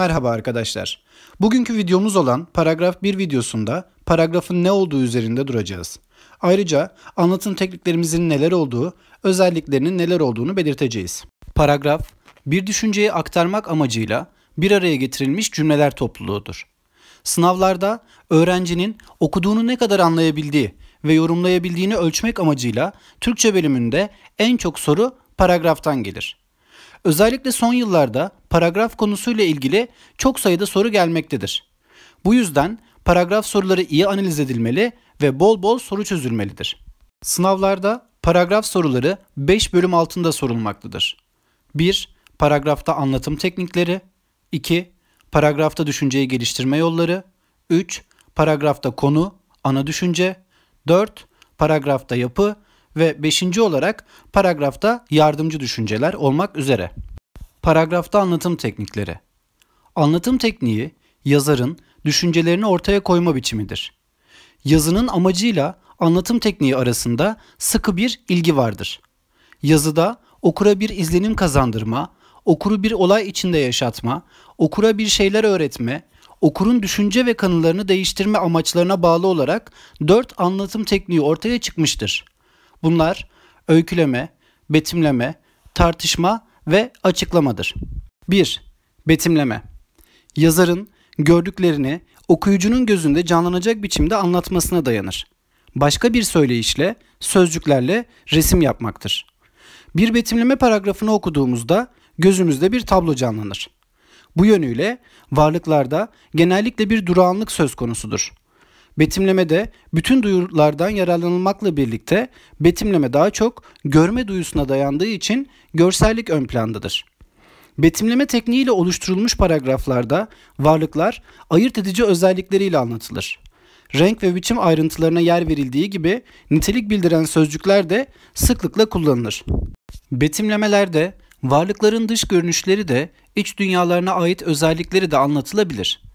Merhaba arkadaşlar. Bugünkü videomuz olan paragraf 1 videosunda paragrafın ne olduğu üzerinde duracağız. Ayrıca anlatım tekniklerimizin neler olduğu, özelliklerinin neler olduğunu belirteceğiz. Paragraf, bir düşünceyi aktarmak amacıyla bir araya getirilmiş cümleler topluluğudur. Sınavlarda öğrencinin okuduğunu ne kadar anlayabildiği ve yorumlayabildiğini ölçmek amacıyla Türkçe bölümünde en çok soru paragraftan gelir. Özellikle son yıllarda paragraf konusuyla ilgili çok sayıda soru gelmektedir. Bu yüzden paragraf soruları iyi analiz edilmeli ve bol bol soru çözülmelidir. Sınavlarda paragraf soruları 5 bölüm altında sorulmaktadır. 1. Paragrafta anlatım teknikleri 2. Paragrafta düşünceyi geliştirme yolları 3. Paragrafta konu, ana düşünce 4. Paragrafta yapı ve beşinci olarak paragrafta yardımcı düşünceler olmak üzere. Paragrafta anlatım teknikleri. Anlatım tekniği yazarın düşüncelerini ortaya koyma biçimidir. Yazının amacıyla anlatım tekniği arasında sıkı bir ilgi vardır. Yazıda okura bir izlenim kazandırma, okuru bir olay içinde yaşatma, okura bir şeyler öğretme, okurun düşünce ve kanılarını değiştirme amaçlarına bağlı olarak dört anlatım tekniği ortaya çıkmıştır. Bunlar öyküleme, betimleme, tartışma ve açıklamadır. 1. Betimleme. Yazarın gördüklerini okuyucunun gözünde canlanacak biçimde anlatmasına dayanır. Başka bir söyleyişle, sözcüklerle resim yapmaktır. Bir betimleme paragrafını okuduğumuzda gözümüzde bir tablo canlanır. Bu yönüyle varlıklarda genellikle bir durağanlık söz konusudur. Betimlemede bütün duyulardan yararlanılmakla birlikte betimleme daha çok görme duyusuna dayandığı için görsellik ön plandadır. Betimleme tekniğiyle oluşturulmuş paragraflarda varlıklar ayırt edici özellikleriyle anlatılır. Renk ve biçim ayrıntılarına yer verildiği gibi nitelik bildiren sözcükler de sıklıkla kullanılır. Betimlemelerde varlıkların dış görünüşleri de iç dünyalarına ait özellikleri de anlatılabilir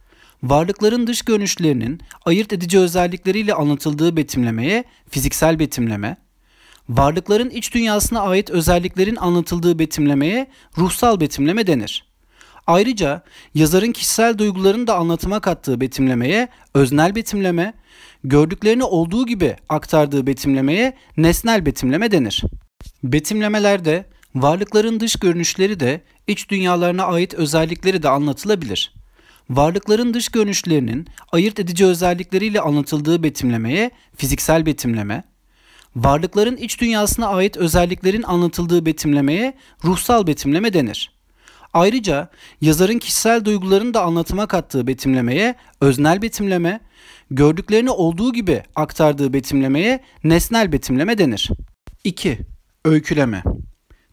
varlıkların dış görünüşlerinin ayırt edici özellikleriyle anlatıldığı betimlemeye fiziksel betimleme, varlıkların iç dünyasına ait özelliklerin anlatıldığı betimlemeye ruhsal betimleme denir. Ayrıca yazarın kişisel duygularını da anlatıma kattığı betimlemeye öznel betimleme, gördüklerini olduğu gibi aktardığı betimlemeye nesnel betimleme denir. Betimlemelerde varlıkların dış görünüşleri de iç dünyalarına ait özellikleri de anlatılabilir varlıkların dış görünüşlerinin ayırt edici özellikleriyle anlatıldığı betimlemeye fiziksel betimleme, varlıkların iç dünyasına ait özelliklerin anlatıldığı betimlemeye ruhsal betimleme denir. Ayrıca yazarın kişisel duygularını da anlatıma kattığı betimlemeye öznel betimleme, gördüklerini olduğu gibi aktardığı betimlemeye nesnel betimleme denir. 2. Öyküleme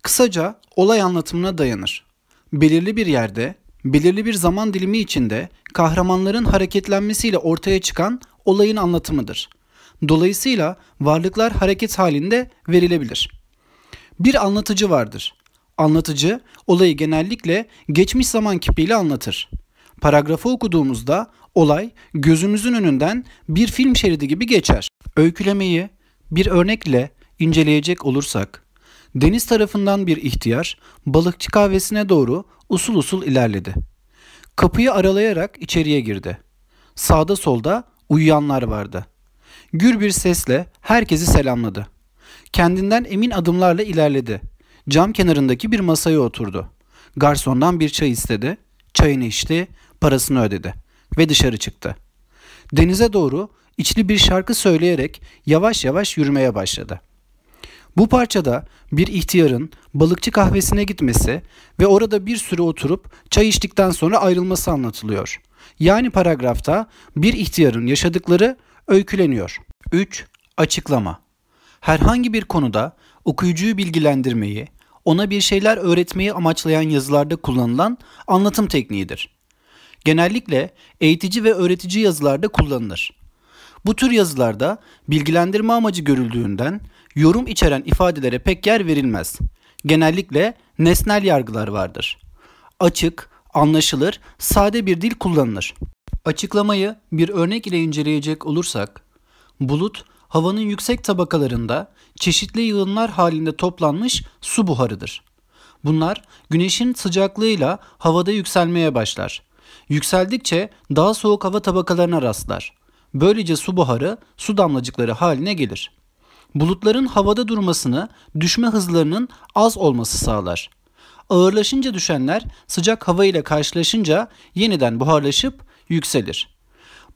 Kısaca olay anlatımına dayanır. Belirli bir yerde belirli bir zaman dilimi içinde kahramanların hareketlenmesiyle ortaya çıkan olayın anlatımıdır. Dolayısıyla varlıklar hareket halinde verilebilir. Bir anlatıcı vardır. Anlatıcı olayı genellikle geçmiş zaman kipiyle anlatır. Paragrafı okuduğumuzda olay gözümüzün önünden bir film şeridi gibi geçer. Öykülemeyi bir örnekle inceleyecek olursak Deniz tarafından bir ihtiyar balıkçı kahvesine doğru usul usul ilerledi. Kapıyı aralayarak içeriye girdi. Sağda solda uyuyanlar vardı. Gür bir sesle herkesi selamladı. Kendinden emin adımlarla ilerledi. Cam kenarındaki bir masaya oturdu. Garsondan bir çay istedi. Çayını içti, parasını ödedi ve dışarı çıktı. Denize doğru içli bir şarkı söyleyerek yavaş yavaş yürümeye başladı. Bu parçada bir ihtiyarın balıkçı kahvesine gitmesi ve orada bir süre oturup çay içtikten sonra ayrılması anlatılıyor. Yani paragrafta bir ihtiyarın yaşadıkları öyküleniyor. 3. Açıklama Herhangi bir konuda okuyucuyu bilgilendirmeyi, ona bir şeyler öğretmeyi amaçlayan yazılarda kullanılan anlatım tekniğidir. Genellikle eğitici ve öğretici yazılarda kullanılır. Bu tür yazılarda bilgilendirme amacı görüldüğünden yorum içeren ifadelere pek yer verilmez. Genellikle nesnel yargılar vardır. Açık, anlaşılır, sade bir dil kullanılır. Açıklamayı bir örnek ile inceleyecek olursak, bulut havanın yüksek tabakalarında çeşitli yığınlar halinde toplanmış su buharıdır. Bunlar güneşin sıcaklığıyla havada yükselmeye başlar. Yükseldikçe daha soğuk hava tabakalarına rastlar. Böylece su buharı su damlacıkları haline gelir bulutların havada durmasını düşme hızlarının az olması sağlar. Ağırlaşınca düşenler sıcak hava ile karşılaşınca yeniden buharlaşıp yükselir.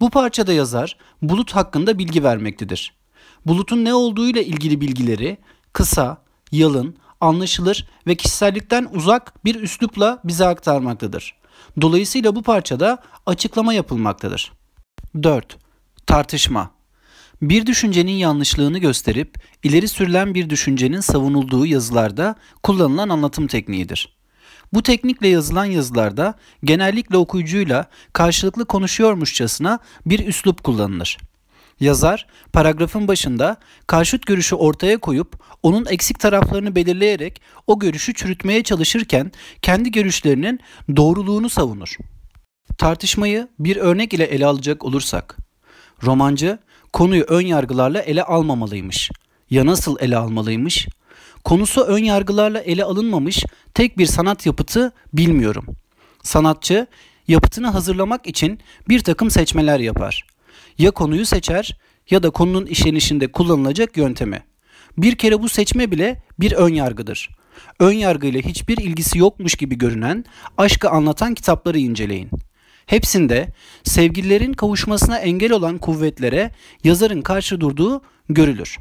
Bu parçada yazar bulut hakkında bilgi vermektedir. Bulutun ne olduğuyla ilgili bilgileri kısa, yalın, anlaşılır ve kişisellikten uzak bir üslupla bize aktarmaktadır. Dolayısıyla bu parçada açıklama yapılmaktadır. 4. Tartışma bir düşüncenin yanlışlığını gösterip ileri sürülen bir düşüncenin savunulduğu yazılarda kullanılan anlatım tekniğidir. Bu teknikle yazılan yazılarda genellikle okuyucuyla karşılıklı konuşuyormuşçasına bir üslup kullanılır. Yazar paragrafın başında karşıt görüşü ortaya koyup onun eksik taraflarını belirleyerek o görüşü çürütmeye çalışırken kendi görüşlerinin doğruluğunu savunur. Tartışmayı bir örnek ile ele alacak olursak, romancı konuyu ön yargılarla ele almamalıymış. Ya nasıl ele almalıymış? Konusu ön yargılarla ele alınmamış tek bir sanat yapıtı bilmiyorum. Sanatçı yapıtını hazırlamak için bir takım seçmeler yapar. Ya konuyu seçer ya da konunun işlenişinde kullanılacak yöntemi. Bir kere bu seçme bile bir ön yargıdır. Ön yargıyla hiçbir ilgisi yokmuş gibi görünen aşkı anlatan kitapları inceleyin. Hepsinde sevgililerin kavuşmasına engel olan kuvvetlere yazarın karşı durduğu görülür.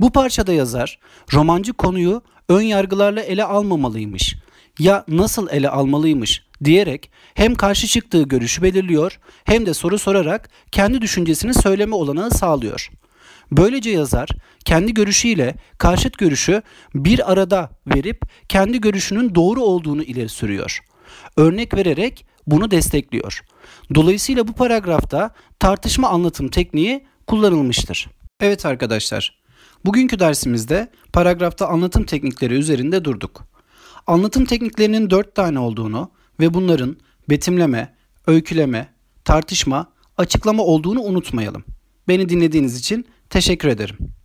Bu parçada yazar romancı konuyu ön yargılarla ele almamalıymış ya nasıl ele almalıymış diyerek hem karşı çıktığı görüşü belirliyor hem de soru sorarak kendi düşüncesini söyleme olanağı sağlıyor. Böylece yazar kendi görüşüyle karşıt görüşü bir arada verip kendi görüşünün doğru olduğunu ileri sürüyor. Örnek vererek bunu destekliyor. Dolayısıyla bu paragrafta tartışma anlatım tekniği kullanılmıştır. Evet arkadaşlar, bugünkü dersimizde paragrafta anlatım teknikleri üzerinde durduk. Anlatım tekniklerinin 4 tane olduğunu ve bunların betimleme, öyküleme, tartışma, açıklama olduğunu unutmayalım. Beni dinlediğiniz için teşekkür ederim.